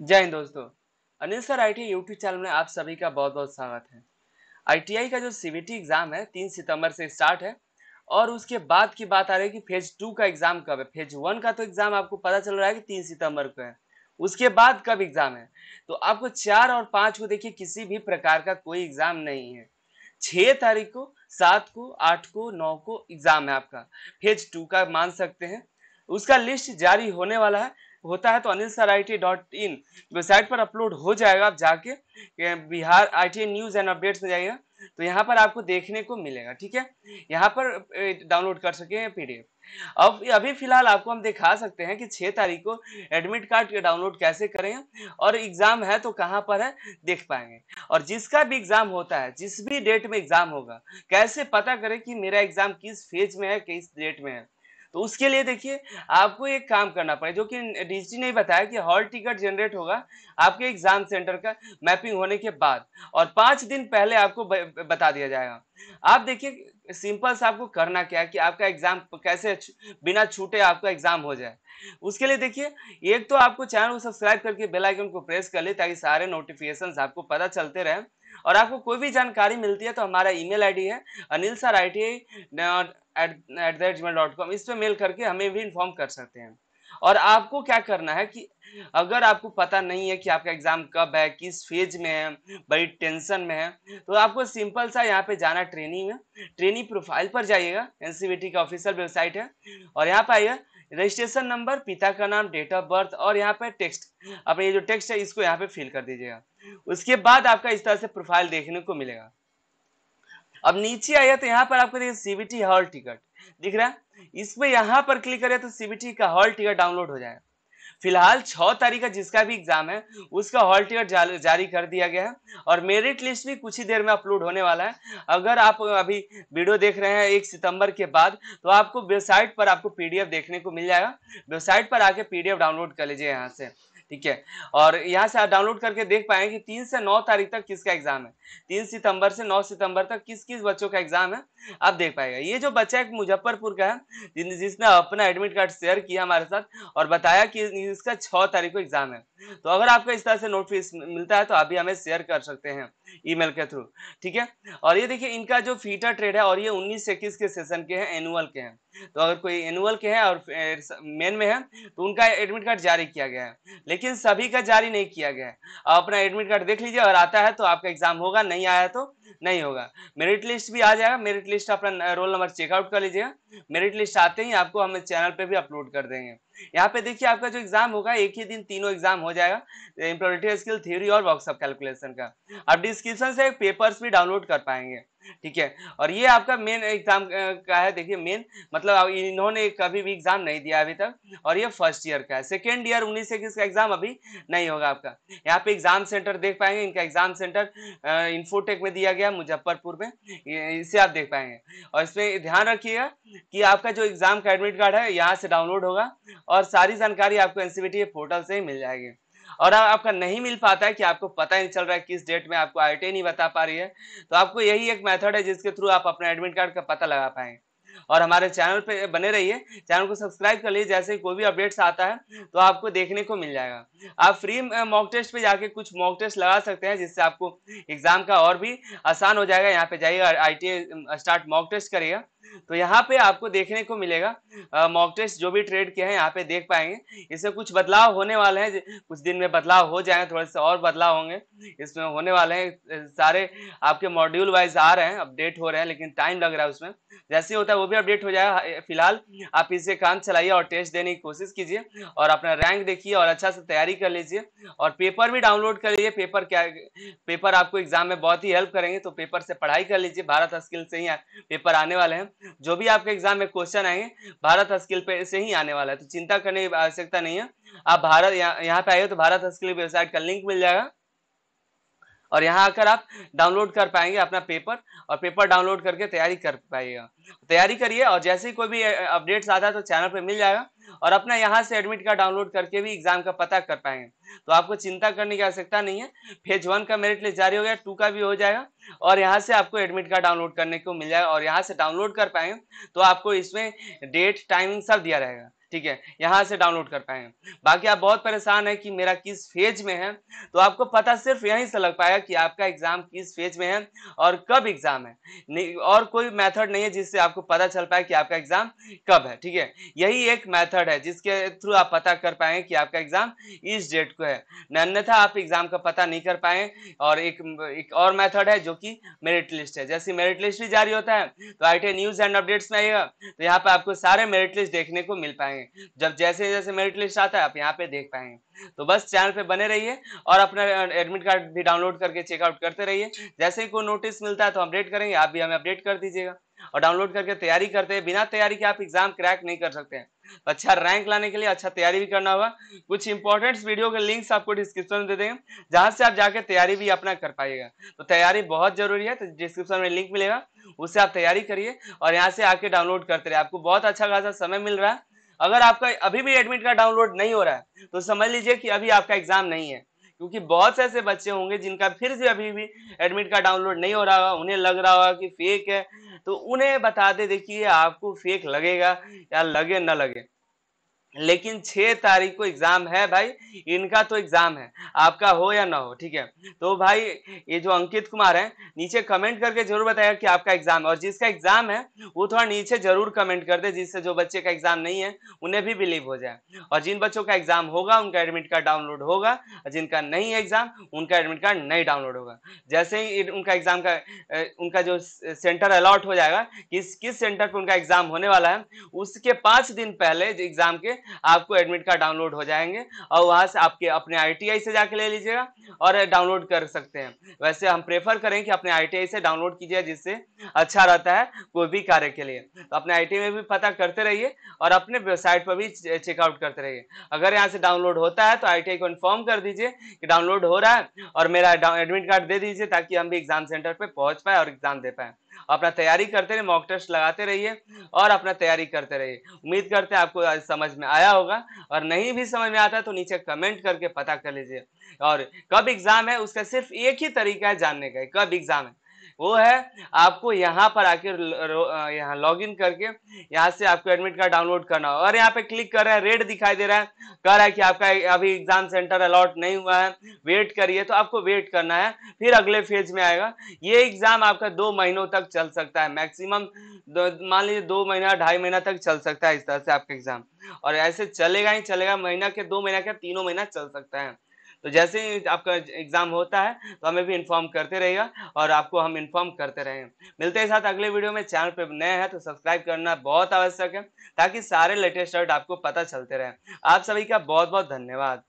जय हिंद दोस्तों Anil sir I T YouTube channel में आप सभी का बहुत बहुत स्वागत है आईटीआई का जो सीबीटी एग्जाम है तीन सितंबर से स्टार्ट है और उसके बाद की बात आ रही है कि फेज टू का एग्जाम कब है फेज वन का तो एग्जाम आपको पता चल रहा है कि तीन सितंबर को है उसके बाद कब एग्जाम है तो आपको चार और पांच को देखिए किसी भी प्रकार का कोई एग्जाम नहीं है छह तारीख को सात को आठ को नौ को एग्जाम है आपका फेज टू का मान सकते हैं उसका लिस्ट जारी होने वाला है होता है तो Anil sir I T dot in website पर अपलोड हो जाएगा आप जाके Bihar I T news and updates में जाइएगा तो यहाँ पर आपको देखने को मिलेगा ठीक है यहाँ पर डाउनलोड कर सके पीडीएफ अब अभी फिलहाल आपको हम दिखा सकते हैं कि छह तारीख को एडमिट कार्ड डाउनलोड कैसे करें और एग्ज़ाम है तो कहाँ पर है देख पाएंगे और जिसका भी एग्ज़ाम होता है जिस भी डेट में एग्ज़ाम होगा कैसे पता करें कि मेरा एग्ज़ाम किस फेज में है किस डेट में है तो उसके लिए देखिए आपको एक काम करना पड़ेगा जो कि डीजी ने बताया कि हॉल टिकट जनरेट होगा आपके एग्जाम सेंटर का मैपिंग होने के बाद और पांच दिन पहले आपको बता दिया जाएगा आप देखिए सिंपल से आपको करना क्या है कि आपका एग्जाम कैसे बिना छूटे आपका एग्जाम हो जाए उसके लिए देखिए एक तो आपको चैनल को सब्सक्राइब करके बेल आइकन को प्रेस कर ले ताकि सारे नोटिफिकेशन आपको पता चलते रहें और आपको कोई भी जानकारी मिलती है तो हमारा ईमेल आईडी है Anil sir I T I at the rate Gmail dot com इस पर मेल करके हमें भी इन्फॉर्म कर सकते हैं और आपको क्या करना है कि अगर आपको पता नहीं है कि आपका एग्जाम कब है किस फेज में है बड़ी टेंशन में है तो आपको सिंपल सा यहाँ पे जाना ट्रेनिंग में ट्रेनिंग प्रोफाइल पर जाइएगा एनसीबीटी e का ऑफिशियल वेबसाइट है और यहाँ पे आइए रजिस्ट्रेशन नंबर पिता का नाम डेट ऑफ बर्थ और यहाँ पे टेक्स्ट अपने ये जो टेक्स्ट है इसको यहाँ पे फिल कर दीजिएगा उसके बाद आपका इस तरह से प्रोफाइल देखने को मिलेगा अब नीचे आइए तो यहाँ पर आपको देखिए सीबीटी हॉल टिकट दिख रहा है इसमें यहाँ पर क्लिक करें तो सीबीटी का हॉल टिकट डाउनलोड हो जाएगा फिलहाल छः तारीख का जिसका भी एग्जाम है उसका हॉल टिकट जारी कर दिया गया है और मेरिट लिस्ट भी कुछ ही देर में अपलोड होने वाला है अगर आप अभी वीडियो देख रहे हैं एक सितंबर के बाद तो आपको वेबसाइट पर आपको पीडीएफ देखने को मिल जाएगा वेबसाइट पर आके पीडीएफ डाउनलोड कर लीजिए यहाँ से ठीक है और यहाँ से आप डाउनलोड करके देख पाएंगे कि तीन से नौ तारीख तक किसका एग्जाम है तीन सितंबर से नौ सितंबर तक किस किस बच्चों का एग्जाम है आप देख पाएगा ये जो बच्चा एक मुजफ्फरपुर का है जिसने अपना एडमिट कार्ड शेयर किया हमारे साथ और बताया कि इसका छह तारीख को एग्जाम है तो अगर आपको इस तरह से नोटिस मिलता है तो आप भी हमें शेयर कर सकते हैं ईमेल के थ्रू ठीक है और ये देखिए इनका जो फीटर ट्रेड है और ये उन्नीस से इक्कीस के सेशन के हैं एनुअल के हैं तो अगर कोई एनुअल के हैं और मेन में है तो उनका एडमिट कार्ड जारी किया गया है लेकिन सभी का जारी नहीं किया गया है आप अपना एडमिट कार्ड देख लीजिए और आता है तो आपका एग्जाम होगा नहीं आया तो नहीं होगा मेरिट लिस्ट भी आ जाएगा मेरिट लिस्ट अपना रोल नंबर चेकआउट कर लीजिएगा मेरिट लिस्ट आते ही आपको हम चैनल पर भी अपलोड कर देंगे यहाँ पे देखिए आपका जो एग्जाम होगा एक ही दिन तीनों एग्जाम हो जाएगा इंप्रोरेटिव स्किल थ्योरी और वर्कशॉप कैलकुलेशन का आप डिस्क्रिप्शन से पेपर्स भी डाउनलोड कर पाएंगे ठीक है और ये आपका मेन एग्जाम का है देखिए मेन मतलब इन्होंने कभी भी एग्जाम नहीं दिया अभी तक और ये फर्स्ट ईयर का है सेकेंड ईयर उन्नीस इक्कीस का एग्जाम अभी नहीं होगा आपका यहाँ पे एग्जाम सेंटर देख पाएंगे इनका एग्जाम सेंटर इन्फोटेक में दिया गया मुजफ्फरपुर में इसे आप देख पाएंगे और इसमें ध्यान रखिएगा कि आपका जो एग्जाम का एडमिट कार्ड है यहाँ से डाउनलोड होगा और सारी जानकारी आपको एनसीबीटी पोर्टल e e से ही मिल जाएगी और आपका नहीं मिल पाता है कि आपको पता नहीं चल रहा है किस डेट में आपको आई नहीं बता पा रही है तो आपको यही एक मेथड है जिसके थ्रू आप अपना एडमिट कार्ड का पता लगा पाएंगे और हमारे चैनल पे बने रहिए चैनल को सब्सक्राइब कर लीजिए जैसे कोई भी अपडेट्स आता है तो आपको देखने को मिल जाएगा आप फ्री मॉक टेस्ट पे जाके कुछ मॉक टेस्ट लगा सकते हैं जिससे आपको एग्जाम का और भी आसान हो जाएगा यहाँ पे जाइए आई स्टार्ट मॉक टेस्ट करिएगा तो यहाँ पे आपको देखने को मिलेगा मॉक टेस्ट जो भी ट्रेड किया है यहाँ पे देख पाएंगे इसमें कुछ बदलाव होने वाले हैं कुछ दिन में बदलाव हो जाएंगे थोड़े से और बदलाव होंगे इसमें होने वाले हैं सारे आपके मॉड्यूल वाइज आ रहे हैं अपडेट हो रहे हैं लेकिन टाइम लग रहा है उसमें जैसे होता है वो भी अपडेट हो जाएगा फिलहाल आप इसे काम चलाइए और टेस्ट देने की कोशिश कीजिए और अपना रैंक देखिए और अच्छा से तैयारी कर लीजिए और पेपर भी डाउनलोड कर लीजिए पेपर क्या पेपर आपको एग्जाम में बहुत ही हेल्प करेंगे तो पेपर से पढ़ाई कर लीजिए भारत स्किल से ही पेपर आने वाले हैं जो भी आपके एग्जाम में क्वेश्चन आएंगे भारत हस्किल पे से ही आने वाला है तो चिंता करने की आवश्यकता नहीं है आप भारत यहाँ यहाँ पे आए हो तो भारत स्किल वेबसाइट का लिंक मिल जाएगा और यहाँ आकर आप डाउनलोड कर पाएंगे अपना पेपर और पेपर डाउनलोड करके तैयारी कर पाएगा तैयारी करिए और जैसे ही कोई भी अपडेट्स आता है तो चैनल पर मिल जाएगा और अपना यहाँ से एडमिट कार्ड डाउनलोड करके भी एग्जाम का पता कर पाएंगे तो आपको चिंता करने की आवश्यकता नहीं है फेज वन का मेरिट लिस्ट जारी हो गया टू का भी हो जाएगा और यहाँ से आपको एडमिट कार्ड डाउनलोड करने को मिल जाएगा और यहाँ से डाउनलोड कर पाएंगे तो आपको इसमें डेट टाइमिंग सब दिया रहेगा ठीक है यहाँ से डाउनलोड कर पाए बाकी आप बहुत परेशान है कि मेरा किस फेज में है तो आपको पता सिर्फ यहीं से लग पाएगा कि आपका एग्जाम किस फेज में है और कब एग्जाम है और कोई मेथड नहीं है जिससे आपको पता चल पाए कि आपका एग्जाम कब है ठीक है यही एक मेथड है जिसके थ्रू आप पता कर पाए कि आपका एग्जाम इस डेट को है अन्यथा आप एग्जाम का पता नहीं कर पाए और एक, एक और मैथड है जो कि मेरिट लिस्ट है जैसे मेरिट लिस्ट भी जारी होता है तो आई न्यूज एंड अपडेट्स में आइएगा तो यहाँ पर आपको सारे मेरिट लिस्ट देखने को मिल पाएंगे पाएंगे जब जैसे जैसे मेरिट लिस्ट आता है आप यहाँ पे देख पाएंगे तो बस चैनल पे बने रहिए और अपना एडमिट कार्ड भी डाउनलोड करके चेकआउट करते रहिए जैसे ही कोई नोटिस मिलता है तो अपडेट करेंगे आप भी हमें अपडेट कर दीजिएगा और डाउनलोड करके तैयारी करते हैं बिना तैयारी के आप एग्जाम क्रैक नहीं कर सकते हैं तो अच्छा रैंक लाने के लिए अच्छा तैयारी भी करना होगा कुछ इंपॉर्टेंट वीडियो के लिंक्स आपको डिस्क्रिप्शन में दे देंगे जहां से आप जाके तैयारी भी अपना कर पाएगा तो तैयारी बहुत जरूरी है तो डिस्क्रिप्शन में लिंक मिलेगा उससे आप तैयारी करिए और यहाँ से आके डाउनलोड करते रहे आपको बहुत अच्छा खासा समय मिल रहा है अगर आपका अभी भी एडमिट कार्ड डाउनलोड नहीं हो रहा है तो समझ लीजिए कि अभी आपका एग्जाम नहीं है क्योंकि बहुत से ऐसे बच्चे होंगे जिनका फिर से अभी भी एडमिट कार्ड डाउनलोड नहीं हो रहा होगा उन्हें लग रहा होगा कि फेक है तो उन्हें बताते देखिए आपको फेक लगेगा या लगे ना लगे लेकिन छह तारीख को एग्ज़ाम है भाई इनका तो एग्ज़ाम है आपका हो या ना हो ठीक है तो भाई ये जो अंकित कुमार है नीचे कमेंट करके जरूर बताएगा कि आपका एग्ज़ाम है और जिसका एग्ज़ाम है वो थोड़ा नीचे जरूर कमेंट कर दे जिससे जो बच्चे का एग्ज़ाम नहीं है उन्हें भी बिलीव हो जाए और जिन बच्चों का एग्ज़ाम होगा उनका एडमिट कार्ड डाउनलोड होगा और जिनका नहीं है एग्ज़ाम उनका एडमिट कार्ड नहीं डाउनलोड होगा जैसे ही उनका एग्ज़ाम का उनका जो सेंटर अलॉट हो जाएगा किस किस सेंटर पर उनका एग्ज़ाम होने वाला है उसके पाँच दिन पहले एग्ज़ाम के आपको एडमिट कार्ड डाउनलोड हो जाएंगे और वहाँ से आपके अपने आई से जाके ले लीजिएगा और डाउनलोड कर सकते हैं वैसे हम प्रेफर करें कि अपने आई से डाउनलोड कीजिए जिससे अच्छा रहता है कोई भी कार्य के लिए तो अपने आई में भी पता करते रहिए और अपने वेबसाइट पर भी चेकआउट करते रहिए अगर यहाँ से डाउनलोड होता है तो आई को इन्फॉर्म कर दीजिए कि डाउनलोड हो रहा है और मेरा एडमिट कार्ड दे दीजिए ताकि हम भी एग्जाम सेंटर पर पहुँच पाए और एग्जाम दे पाए अपना तैयारी करते रहिए मॉक टेस्ट लगाते रहिए और अपना तैयारी करते रहिए उम्मीद करते हैं आपको समझ में आया होगा और नहीं भी समझ में आता तो नीचे कमेंट करके पता कर लीजिए और कब एग्जाम है उसका सिर्फ एक ही तरीका है जानने का कब एग्जाम है वो है आपको यहाँ पर आके यहाँ लॉग इन करके यहाँ से आपको एडमिट कार्ड डाउनलोड करना और यहाँ पे क्लिक कर रहे हैं रेड दिखाई दे रहा है कह रहा है कि आपका अभी एग्जाम सेंटर अलॉट नहीं हुआ है वेट करिए तो आपको वेट करना है फिर अगले फेज में आएगा ये एग्जाम आपका दो महीनों तक चल सकता है मैक्सिमम मान लीजिए दो महीना ढाई महीना तक चल सकता है इस तरह से आपका एग्जाम और ऐसे चलेगा ही चलेगा महीना के दो महीना के तीनों महीना चल सकता है तो जैसे ही आपका एग्जाम होता है तो हमें भी इन्फॉर्म करते रहेगा और आपको हम इन्फॉर्म करते रहेंगे मिलते हैं साथ अगले वीडियो में चैनल पर नए हैं तो सब्सक्राइब करना बहुत आवश्यक है ताकि सारे लेटेस्ट अपडेट आपको पता चलते रहे आप सभी का बहुत बहुत धन्यवाद